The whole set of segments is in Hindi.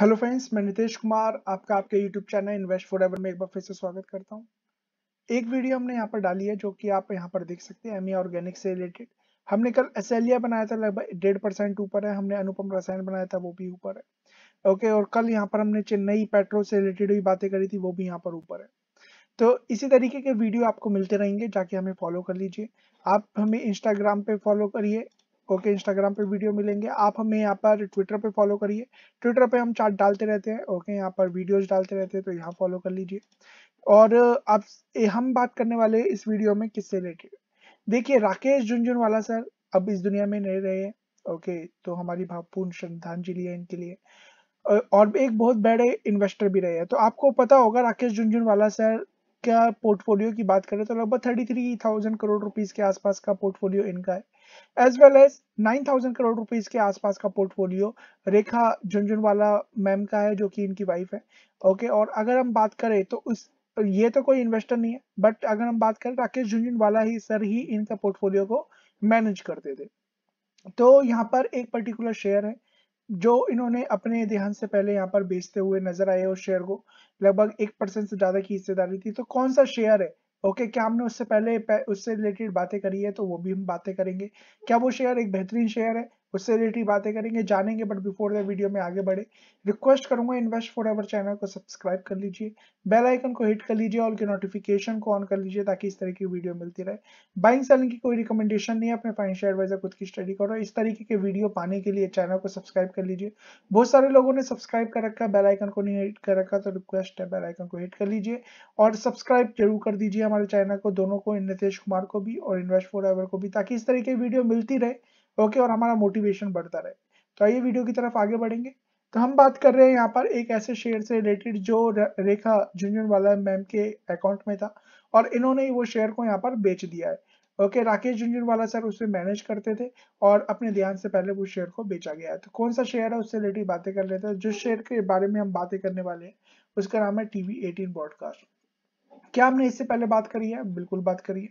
हेलो फ्रेंड्स मैं नितेश कुमार आपका आपके YouTube channel invest forever में एक बार फिर से स्वागत करता हूँ एक वीडियो हमने यहाँ पर डाली है जो कि आप यहाँ पर देख सकते हैं एम ऑर्गेनिक से रिलेटेड हमने कल एस e बनाया था लगभग डेढ़ परसेंट ऊपर है हमने अनुपम रसायन बनाया था वो भी ऊपर है ओके और कल यहाँ पर हमने चेन्नई पेट्रोल से रिलेटेड भी बातें करी थी वो भी यहाँ पर ऊपर है तो इसी तरीके के वीडियो आपको मिलते रहेंगे जाके हमें फॉलो कर लीजिए आप हमें इंस्टाग्राम पे फॉलो करिए ओके इंस्टाग्राम पे वीडियो मिलेंगे आप हमें यहाँ पर ट्विटर पे फॉलो करिए ट्विटर पे हम चार्ट डालते रहते हैं ओके यहाँ पर वीडियोस डालते रहते हैं तो यहाँ फॉलो कर लीजिए और आप हम बात करने वाले इस वीडियो में किससे रिलेटेड देखिए राकेश झुंझुनवाला सर अब इस दुनिया में नहीं रहे हैं ओके तो हमारी भावपूर्ण श्रद्धांजलि है इनके लिए और एक बहुत बड़े इन्वेस्टर भी रहे हैं तो आपको पता होगा राकेश झुंझुनवाला सर का पोर्टफोलियो की बात करें तो लगभग thirty three thousand crore rupees के आसपास का पोर्टफोलियो इनका है as well as nine thousand crore rupees के आसपास का पोर्टफोलियो रेखा झुंझुनवाला मैम का है जो कि इनकी वाइफ है ओके और अगर हम बात करें तो उस ये तो कोई इन्वेस्टर नहीं है बट अगर हम बात करें राकेश झुंझुनवाला ही सर ही इनका पोर्टफोलियो को मैनेज करते थे तो यहाँ पर एक पर्टिकुलर शेयर है जो इन्होंने अपने देहांत से पहले यहाँ पर बेचते हुए नजर आए उस शेयर को लगभग एक परसेंट से ज्यादा की हिस्सेदारी थी तो कौन सा शेयर है ओके okay, क्या हमने उससे पहले उससे रिलेटेड बातें करी है तो वो भी हम बातें करेंगे क्या वो शेयर एक बेहतरीन शेयर है उससे रिलेटेड बातें करेंगे जानेंगे बट बिफोर द वीडियो में आगे बढ़े रिक्वेस्ट करूंगा इन्वेस्ट फॉर एवर चैनल को सब्सक्राइब कर लीजिए बेल आइकन को हिट कर लीजिए और नोटिफिकेशन को ऑन कर लीजिए ताकि इस तरह की वीडियो मिलती रहे बाइंग सेलिंग की कोई रिकमेंडेशन नहीं है अपने फाइनेंशियल एडवाइजर खुद की स्टडी करो इस तरीके के वीडियो पाने के लिए चैनल को सब्सक्राइब कर लीजिए बहुत सारे लोगों ने सब्सक्राइब कर रखा बेल आइकन को नहीं हिट कर रखा तो रिक्वेस्ट है बेलाइकन को हिट कर लीजिए और सब्सक्राइब जरूर कर दीजिए हमारे चैनल को दोनों को नितेश कुमार को भी और इन्वेस्ट फॉर एवर को भी ताकि इस तरह की वीडियो मिलती रहे ओके और हमारा मोटिवेशन बढ़ता रहे तो आइए वीडियो की तरफ आगे बढ़ेंगे तो हम बात कर रहे हैं यहाँ पर एक ऐसे शेयर से रिलेटेड जो रेखा झुंझुनवाला मैम के अकाउंट में था और इन्होंने वो शेयर को यहाँ पर बेच दिया है ओके राकेश झुंझुनवाला सर उसे मैनेज करते थे और अपने ध्यान से पहले वो शेयर को बेचा गया है तो कौन सा शेयर है उससे रिलेटेड बातें कर लेते हैं जिस शेयर के बारे में हम बातें करने वाले हैं उसका नाम है टीवी एटीन ब्रॉडकास्ट क्या हमने इससे पहले बात करी है बिल्कुल बात करी है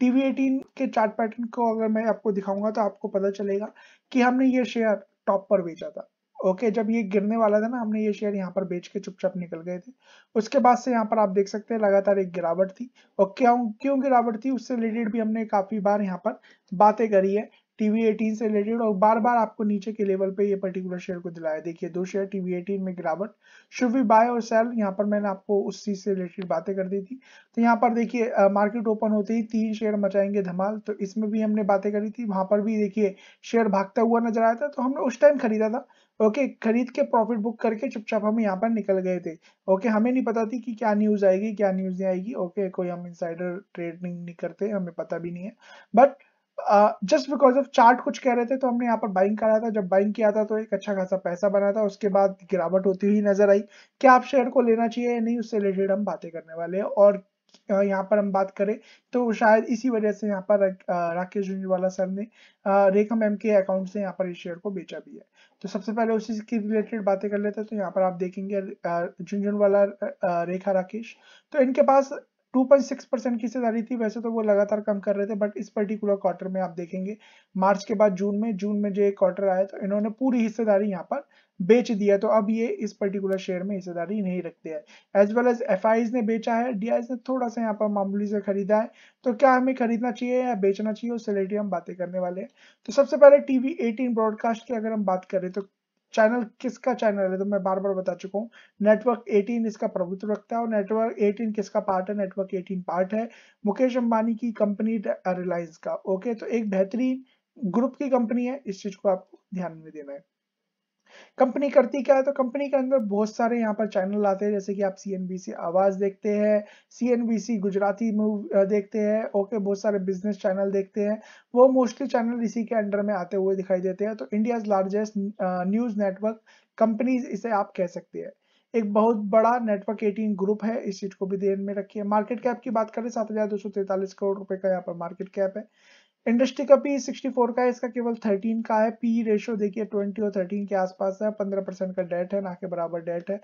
टीवी एटीन के चार्ट पैटर्न को अगर मैं आपको दिखाऊंगा तो आपको पता चलेगा कि हमने ये शेयर टॉप पर बेचा था ओके जब ये गिरने वाला था ना हमने ये शेयर यहाँ पर बेच के चुपचाप निकल गए थे उसके बाद से यहाँ पर आप देख सकते हैं लगातार एक गिरावट थी और क्यों क्यों गिरावट थी उससे रिलेटेड भी हमने काफी बार यहाँ पर बातें करी है टीवी एटीन से रिलेटेड और बार बार आपको नीचे के लेवल पे ये पर्टिकुलर शेयर को दिलाया देखिए दो शेयर टीवी एटीन में गिरावट शुड भी बाय और सेल यहाँ पर मैंने आपको उस चीज से रिलेटेड बातें कर दी थी तो यहाँ पर देखिए मार्केट ओपन होते ही तीन शेयर मचाएंगे धमाल तो इसमें भी हमने बातें करी थी वहां पर भी देखिए शेयर भागता हुआ नजर आया था तो हमने उस टाइम खरीदा था ओके okay, खरीद के प्रॉफिट बुक करके चुपचाप हम यहाँ पर निकल गए थे ओके okay, हमें नहीं पता थी कि क्या न्यूज आएगी क्या न्यूज नहीं आएगी ओके okay, कोई हम इनसाइडर ट्रेडिंग नहीं करते हमें पता भी नहीं है but just because of chart कुछ कह रहे थे तो हमने यहाँ पर बाइंग करा था जब बाइंग किया था तो एक अच्छा खासा पैसा बना था उसके बाद गिरावट होती हुई नजर आई क्या आप शेयर को लेना चाहिए या नहीं उससे रिलेटेड हम बातें करने वाले हैं और यहाँ पर हम बात करें तो शायद इसी वजह से यहाँ पर राकेश झुंझुवाला सर ने रेखा मैम के अकाउंट से यहाँ पर इस शेयर को बेचा भी है तो सबसे पहले उसी के रिलेटेड बातें कर लेते हैं तो यहाँ पर आप देखेंगे झुंझुनवाला रेखा राकेश तो इनके पास 2.6 परसेंट की आ रही थी वैसे तो वो लगातार कम कर रहे थे बट इस पर्टिकुलर क्वार्टर में आप देखेंगे मार्च के बाद जून में जून में जो एक क्वार्टर आया तो इन्होंने पूरी हिस्सेदारी यहाँ पर बेच दिया तो अब ये इस पर्टिकुलर शेयर में हिस्सेदारी नहीं रखते हैं एज वेल एज एफ ने बेचा है डी ने थोड़ा सा यहाँ पर मामूली से खरीदा है तो क्या हमें खरीदना चाहिए या बेचना चाहिए उससे रिलेटेड हम बातें करने वाले हैं तो सबसे पहले टीवी 18 ब्रॉडकास्ट की अगर हम बात करें तो चैनल किसका चैनल है तो मैं बार बार बता चुका हूँ नेटवर्क 18 इसका प्रभुत्व रखता है और नेटवर्क 18 किसका पार्ट है नेटवर्क 18 पार्ट है मुकेश अंबानी की कंपनी रिलायंस का ओके तो एक बेहतरीन ग्रुप की कंपनी है इस चीज को आपको ध्यान में देना है कंपनी करती क्या है तो कंपनी के अंदर बहुत सारे यहाँ पर चैनल आते हैं जैसे कि आप सी आवाज़ देखते हैं सी गुजराती मूव देखते हैं ओके बहुत सारे बिजनेस चैनल देखते हैं वो मोस्टली चैनल इसी के अंडर में आते हुए दिखाई देते हैं तो India's largest news network companies इसे आप कह सकते हैं एक बहुत बड़ा नेटवर्क 18 ग्रुप है इस चीज को भी ध्यान में रखिए मार्केट कैप की बात करें सात हजार दो सौ तैतालीस करोड़ रुपए का यहाँ पर मार्केट कैप है इंडस्ट्री का पी 64 का है इसका केवल 13 का है पी रेशो देखिए 20 और 13 के आसपास है 15 परसेंट का डेट है ना के बराबर डेट है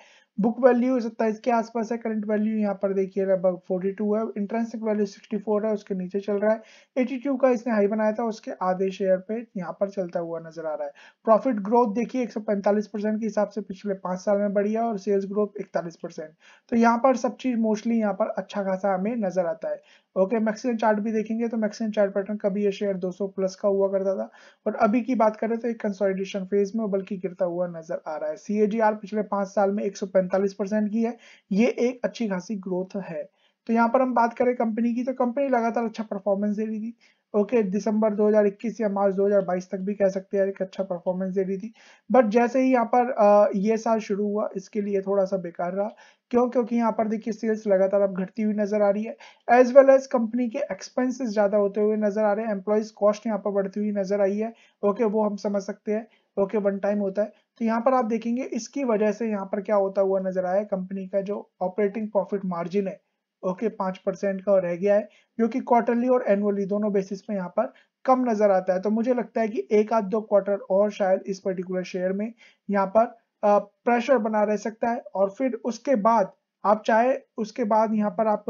बुक वैल्यू सत्ताईस के आसपास है करंट वैल्यू यहाँ पर देखिए लगभग 42 है इंटरेंसिक वैल्यू 64 है उसके नीचे चल रहा है 82 का इसने हाई बनाया था उसके आधे शेयर पे यहाँ पर चलता हुआ नजर आ रहा है प्रॉफिट ग्रोथ देखिए एक के हिसाब से पिछले पांच साल में बढ़ी है और सेल्स ग्रोथ इकतालीस तो यहाँ पर सब चीज मोस्टली यहाँ पर अच्छा खासा हमें नजर आता है ओके मैक्सिमम चार्ट भी देखेंगे तो मैक्सिमम चार्ट पैटर्न कभी ये शेयर 200 प्लस का हुआ करता था और अभी की बात करें तो एक कंसोलिडेशन फेज में बल्कि गिरता हुआ नजर आ रहा है सीएजीआर पिछले पांच साल में 145 परसेंट की है ये एक अच्छी खासी ग्रोथ है तो यहाँ पर हम बात करें कंपनी की तो कंपनी लगातार अच्छा परफॉर्मेंस दे रही थी ओके दिसंबर 2021 या मार्च 2022 तक भी कह सकते हैं एक अच्छा परफॉर्मेंस दे रही थी बट जैसे ही यहाँ पर ये साल शुरू हुआ इसके लिए थोड़ा सा बेकार रहा क्यों क्योंकि यहाँ पर देखिए सेल्स लगातार अब घटती हुई नजर आ रही है एज वेल एज कंपनी के एक्सपेंसेस ज्यादा होते हुए नजर आ रहे हैं एम्प्लॉयज कॉस्ट यहाँ पर बढ़ती हुई नजर आई है ओके वो हम समझ सकते हैं ओके वन टाइम होता है तो यहाँ पर आप देखेंगे इसकी वजह से यहाँ पर क्या होता हुआ नजर आया कंपनी का जो ऑपरेटिंग प्रॉफिट मार्जिन है ओके पांच परसेंट का रह गया है जो कि क्वार्टरली और एनुअली दोनों बेसिस पे यहाँ पर कम नजर आता है तो मुझे लगता है कि एक आध दो क्वार्टर और शायद इस पर्टिकुलर शेयर में यहाँ पर प्रेशर बना रह सकता है और फिर उसके बाद आप चाहे उसके बाद यहाँ पर आप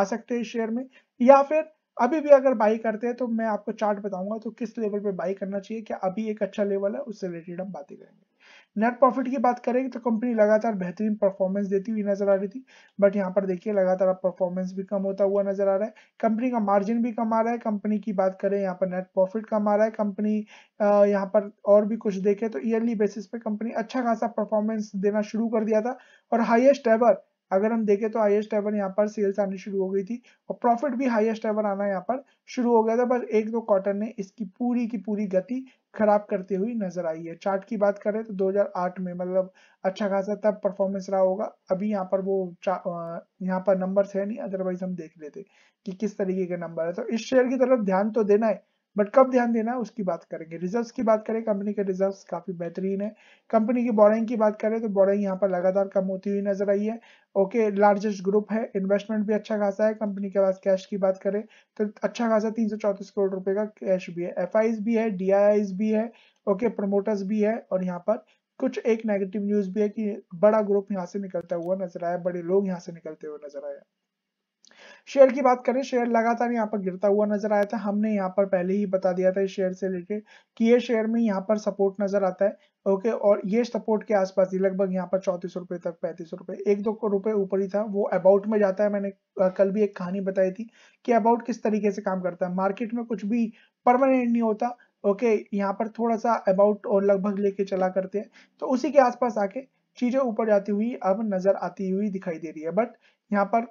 आ सकते हैं शेयर में या फिर अभी भी अगर बाई करते हैं तो मैं आपको चार्ट बताऊंगा तो किस लेवल पे बाई करना चाहिए क्या अभी एक अच्छा लेवल है उससे रिलेटेड हम बातें करेंगे नेट प्रॉफिट की बात करेंगे तो कंपनी लगातार बेहतरीन परफॉर्मेंस देती हुई नजर आ रही थी बट यहाँ पर देखिए लगातार परफॉर्मेंस भी कम होता हुआ नजर आ रहा है कंपनी का मार्जिन भी कम आ रहा है कंपनी की बात करें यहाँ पर नेट प्रॉफिट कम आ रहा है कंपनी यहाँ पर और भी कुछ देखे तो ईयरली बेसिस पे कंपनी अच्छा खासा परफॉर्मेंस देना शुरू कर दिया था और हाइएस्ट एवर अगर हम देखें तो हाईएस्ट एवर यहाँ पर सेल्स आनी शुरू हो गई थी और प्रॉफिट भी हाईएस्ट एवर आना यहाँ पर शुरू हो गया था बस एक दो क्वार्टर ने इसकी पूरी की पूरी गति खराब करते हुई नजर आई है चार्ट की बात करें तो 2008 में मतलब अच्छा खासा तब परफॉर्मेंस रहा होगा अभी यहाँ पर वो यहाँ पर नंबर है नहीं अदरवाइज हम देख लेते कि किस तरीके के नंबर है तो इस शेयर की तरफ ध्यान तो देना है बट कब ध्यान देना उसकी बात करेंगे रिजर्व्स की बात करें कंपनी के रिजर्व्स काफी बेहतरीन है कंपनी की बोरिंग की बात करें तो बोरिंग यहाँ पर लगातार कम होती हुई नजर आई है ओके लार्जेस्ट ग्रुप है इन्वेस्टमेंट भी अच्छा खासा है कंपनी के पास कैश की बात करें तो अच्छा खासा तीन करोड़ रुपए का कैश भी है एफ भी है डी भी है ओके प्रमोटर्स भी है और यहाँ पर कुछ एक नेगेटिव न्यूज भी है कि बड़ा ग्रुप यहाँ से निकलता हुआ नजर आया बड़े लोग यहाँ से निकलते हुए नजर आया शेयर की बात करें शेयर लगातार यहाँ पर गिरता हुआ नजर आया था हमने यहाँ पर पहले ही बता दिया था इस शेयर से रिलेटेड कि ये शेयर में यहाँ पर सपोर्ट नजर आता है ओके और ये सपोर्ट के आसपास ही लगभग यहाँ पर चौतीस रुपए तक पैंतीस रुपए एक दो रुपए ऊपर ही था वो अबाउट में जाता है मैंने कल भी एक कहानी बताई थी कि अबाउट किस तरीके से काम करता है मार्केट में कुछ भी परमानेंट नहीं होता ओके यहाँ पर थोड़ा सा अबाउट और लगभग लेके चला करते हैं तो उसी के आसपास आके चीजें ऊपर जाती हुई अब नजर आती हुई दिखाई दे रही है बट यहाँ पर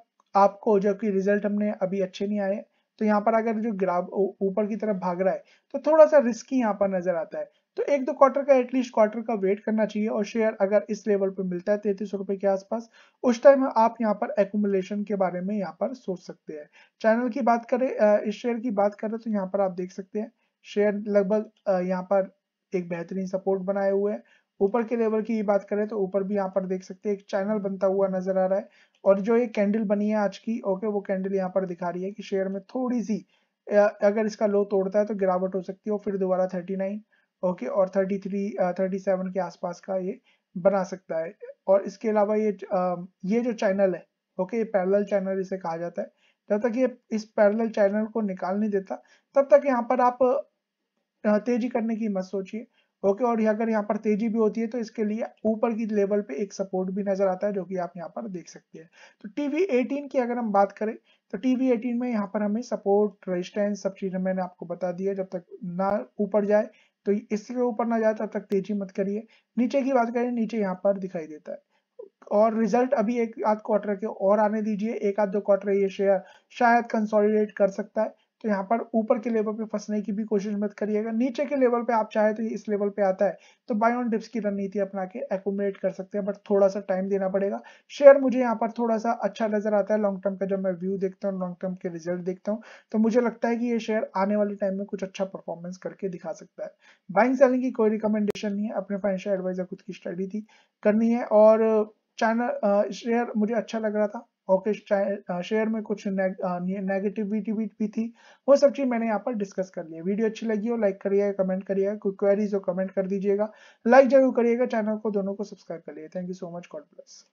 आपको जबकि रिजल्ट हमने अभी अच्छे नहीं आए तो यहाँ पर अगर जो ग्राफ ऊपर की तरफ भाग रहा है तो थोड़ा सा रिस्की यहाँ पर नजर आता है तो एक दो क्वार्टर का एटलीस्ट क्वार्टर का वेट करना चाहिए और शेयर अगर इस लेवल पे मिलता है तैतीस रुपए के आसपास उस टाइम आप यहाँ पर एकुमुलेशन के बारे में यहाँ पर सोच सकते हैं चैनल की बात करें इस शेयर की बात करें तो यहाँ पर आप देख सकते हैं शेयर लगभग यहाँ पर एक बेहतरीन सपोर्ट बनाए हुए हैं ऊपर के लेवल की बात करें तो ऊपर भी यहाँ पर देख सकते हैं एक चैनल बनता हुआ नजर आ रहा है और जो ये कैंडल बनी है आज की ओके वो कैंडल यहाँ पर दिखा रही है कि शेयर में थोड़ी सी अगर इसका लो तोड़ता है तो गिरावट हो सकती है और फिर दोबारा 39 ओके और 33 37 के आसपास का ये बना सकता है और इसके अलावा ये ये जो चैनल है ओके ये पैरल चैनल इसे कहा जाता है जब तक ये इस पैरल चैनल को निकाल नहीं देता तब तक यहाँ पर आप तेजी करने की मत सोचिए ओके और अगर यहाँ पर तेजी भी होती है तो इसके लिए ऊपर की लेवल पे एक सपोर्ट भी नजर आता है जो कि आप यहाँ पर देख सकते हैं तो टीवी 18 की अगर हम बात करें तो टीवी 18 में यहाँ पर हमें सपोर्ट रेजिस्टेंस सब चीजें मैंने आपको बता दिया है जब तक ना ऊपर जाए तो इसके ऊपर ना जाए तब तक तेजी मत करिए नीचे की बात करें नीचे यहाँ पर दिखाई देता है और रिजल्ट अभी एक आध क्वार्टर के और आने दीजिए एक आध दो क्वार्टर ये शेयर शायद कंसोलिडेट कर सकता है तो यहाँ पर ऊपर के लेवल पे फंसने की भी कोशिश मत करिएगा नीचे के लेवल पे आप चाहे तो इस लेवल पे आता है तो बाय ऑन डिप्स की रणनीति अपना के एकोमोडेट कर सकते हैं बट थोड़ा सा टाइम देना पड़ेगा शेयर मुझे यहाँ पर थोड़ा सा अच्छा नजर आता है लॉन्ग टर्म का जब मैं व्यू देखता हूँ लॉन्ग टर्म के रिजल्ट देखता हूँ तो मुझे लगता है कि ये शेयर आने वाले टाइम में कुछ अच्छा परफॉर्मेंस करके दिखा सकता है बाइंग सेलिंग की कोई रिकमेंडेशन नहीं है अपने फाइनेंशियल एडवाइजर खुद की स्टडी थी करनी है और चैनल शेयर मुझे अच्छा लग रहा था ओके शेयर uh, में कुछ नेगेटिविटी uh, भी, भी थी वो सब चीज मैंने यहाँ पर डिस्कस कर लिया वीडियो अच्छी लगी हो लाइक करिएगा कमेंट करिएगा कोई क्वेरीज हो कमेंट कर दीजिएगा लाइक जरूर करिएगा चैनल को दोनों को सब्सक्राइब कर लिए thank you so much God bless